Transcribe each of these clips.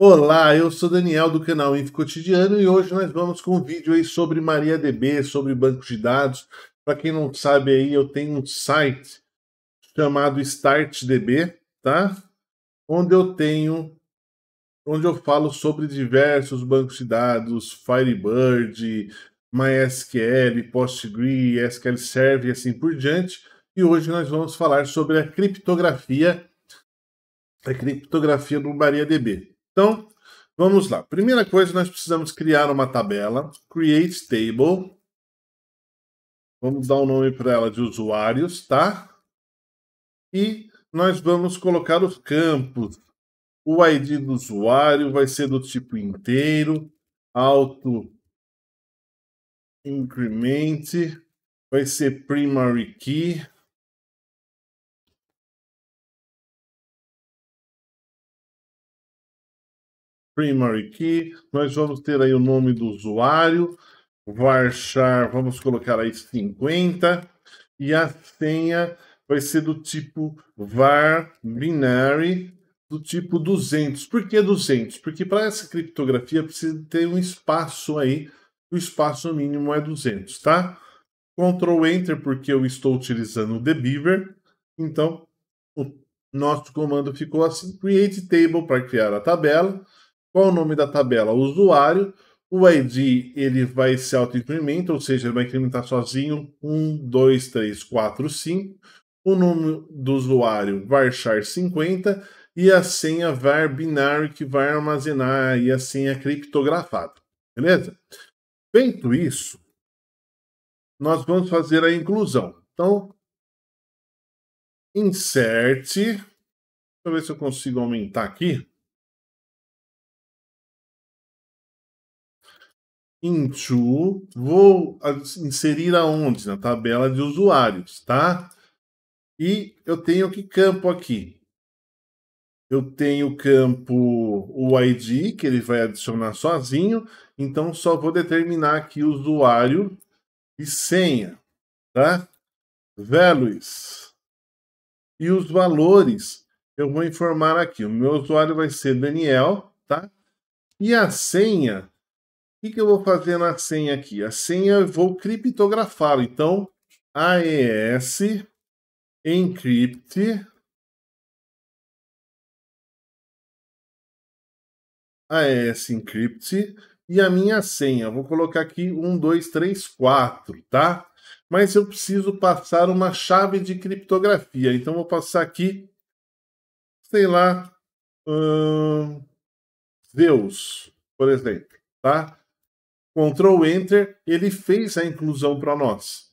Olá, eu sou Daniel do canal Info Cotidiano e hoje nós vamos com um vídeo aí sobre MariaDB, sobre banco de dados. Para quem não sabe aí, eu tenho um site chamado StartDB, tá? Onde eu tenho onde eu falo sobre diversos bancos de dados, Firebird, MySQL, PostgreSQL SQL Server e assim por diante. E hoje nós vamos falar sobre a criptografia a criptografia do MariaDB. Então, vamos lá. Primeira coisa, nós precisamos criar uma tabela. Create table. Vamos dar um nome para ela de usuários, tá? E nós vamos colocar os campos. O ID do usuário vai ser do tipo inteiro, auto increment, vai ser primary key, primary key, nós vamos ter aí o nome do usuário, varchar, vamos colocar aí 50, e a senha vai ser do tipo var binary do tipo 200. Por que 200? Porque para essa criptografia precisa ter um espaço aí, o espaço mínimo é 200, tá? Ctrl Enter porque eu estou utilizando o Debiver, então o nosso comando ficou assim, create table para criar a tabela, qual o nome da tabela? O usuário. O ID ele vai se auto-incrementa, ou seja, ele vai incrementar sozinho 1, 2, 3, 4, 5. O número do usuário vai varchar 50 e a senha var binário que vai armazenar aí a senha criptografada. Beleza? Feito isso, nós vamos fazer a inclusão. Então, insert. Deixa eu ver se eu consigo aumentar aqui. into, vou inserir aonde? Na tabela de usuários, tá? E eu tenho que campo aqui? Eu tenho o campo o ID, que ele vai adicionar sozinho, então só vou determinar aqui usuário e senha, tá? Values. E os valores, eu vou informar aqui. O meu usuário vai ser Daniel, tá? E a senha, que, que eu vou fazer na senha aqui? A senha eu vou criptografar. Então, AES encrypt AES encrypt e a minha senha. Vou colocar aqui 1 2 3 4, tá? Mas eu preciso passar uma chave de criptografia. Então vou passar aqui sei lá, hum, por exemplo, tá? Ctrl Enter, ele fez a inclusão para nós.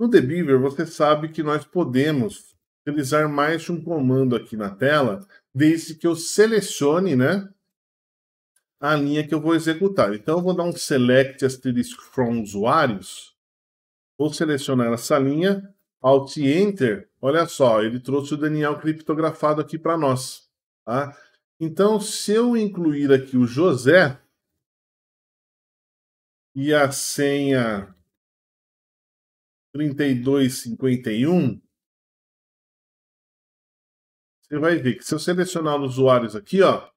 No Debiver, você sabe que nós podemos utilizar mais de um comando aqui na tela, desde que eu selecione né, a linha que eu vou executar. Então, eu vou dar um select asterisk from usuários, vou selecionar essa linha, Alt Enter, olha só, ele trouxe o Daniel criptografado aqui para nós. Tá? Então, se eu incluir aqui o José, e a senha 3251, você vai ver que se eu selecionar os usuários aqui, ó,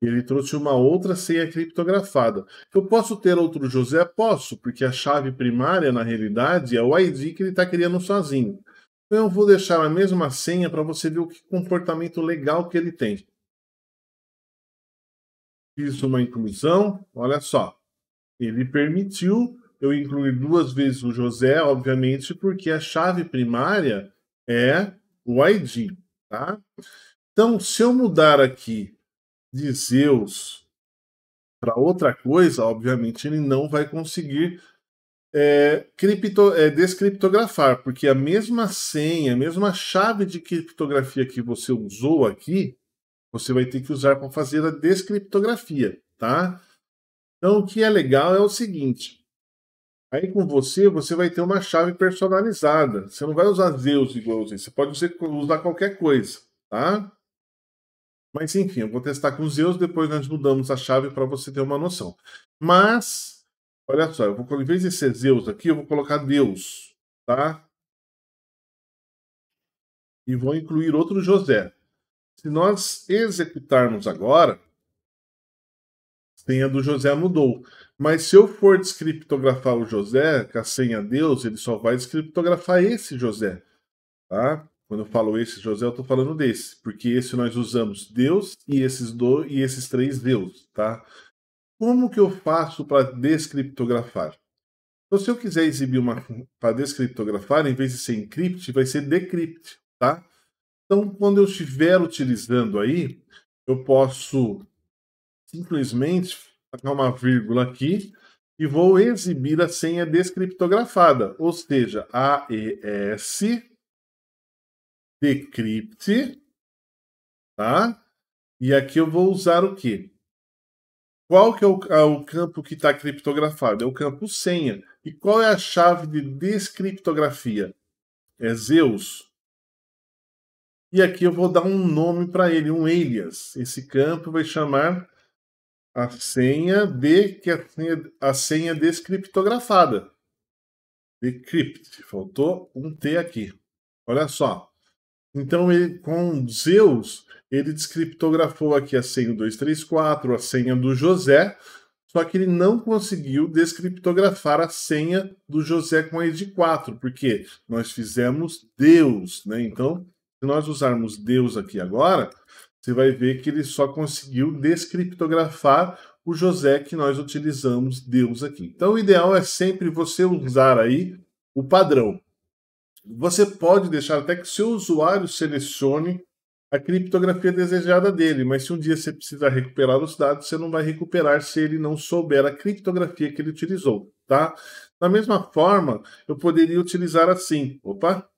ele trouxe uma outra senha criptografada. Eu posso ter outro José? Posso, porque a chave primária, na realidade, é o ID que ele está criando sozinho. Então eu vou deixar a mesma senha para você ver o que comportamento legal que ele tem. Fiz uma inclusão, olha só. Ele permitiu eu incluir duas vezes o José, obviamente, porque a chave primária é o ID, tá? Então, se eu mudar aqui de Zeus para outra coisa, obviamente ele não vai conseguir é, cripto, é, descriptografar, porque a mesma senha, a mesma chave de criptografia que você usou aqui, você vai ter que usar para fazer a descriptografia, tá? Então, o que é legal é o seguinte: aí com você, você vai ter uma chave personalizada. Você não vai usar zeus igualzinho, você pode usar qualquer coisa, tá? Mas enfim, eu vou testar com Zeus, depois nós mudamos a chave para você ter uma noção. Mas, olha só, eu vou, em vez de ser Zeus aqui, eu vou colocar Deus, tá? E vou incluir outro José. Se nós executarmos agora, senha do José mudou. Mas se eu for descriptografar o José, com a senha Deus, ele só vai descriptografar esse José. Tá? Quando eu falo esse José, eu estou falando desse, porque esse nós usamos Deus e esses dois e esses três Deus, tá? Como que eu faço para descriptografar? Então, se eu quiser exibir uma para descriptografar, em vez de ser encrypt, vai ser decrypt, tá? Então, quando eu estiver utilizando aí, eu posso simplesmente vou uma vírgula aqui e vou exibir a senha descriptografada, ou seja, AES decrypt, tá? E aqui eu vou usar o quê? Qual que é o, o campo que está criptografado? É o campo senha. E qual é a chave de descriptografia? É Zeus. E aqui eu vou dar um nome para ele, um alias. Esse campo vai chamar a senha b que é a senha, a senha descriptografada. Decrypt. Faltou um T aqui. Olha só. Então, ele, com Zeus, ele descriptografou aqui a senha 234, a senha do José, só que ele não conseguiu descriptografar a senha do José com a ID4, porque nós fizemos Deus, né? Então, se nós usarmos Deus aqui agora, você vai ver que ele só conseguiu descriptografar o José que nós utilizamos Deus aqui. Então, o ideal é sempre você usar aí o padrão. Você pode deixar até que o seu usuário selecione a criptografia desejada dele, mas se um dia você precisar recuperar os dados, você não vai recuperar se ele não souber a criptografia que ele utilizou, tá? Da mesma forma, eu poderia utilizar assim, opa,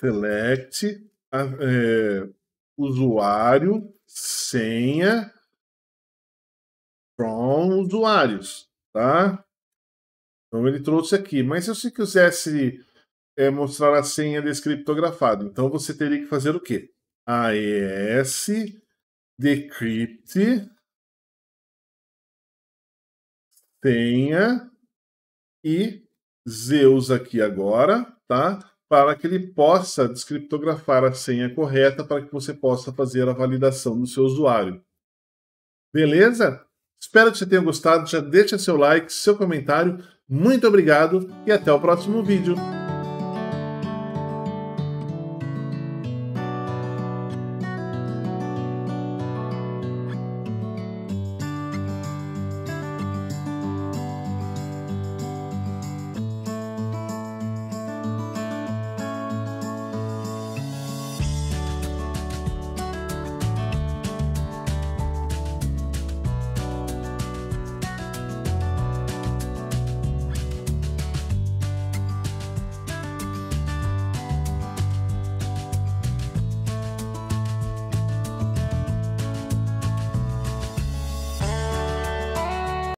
select é, usuário, senha, from usuários, tá? Então ele trouxe aqui. Mas se você quisesse é, mostrar a senha descriptografada, então você teria que fazer o quê? AES decrypt senha e Zeus aqui agora, tá? para que ele possa descriptografar a senha correta para que você possa fazer a validação do seu usuário. Beleza? Espero que você tenha gostado. Já deixa seu like, seu comentário. Muito obrigado e até o próximo vídeo.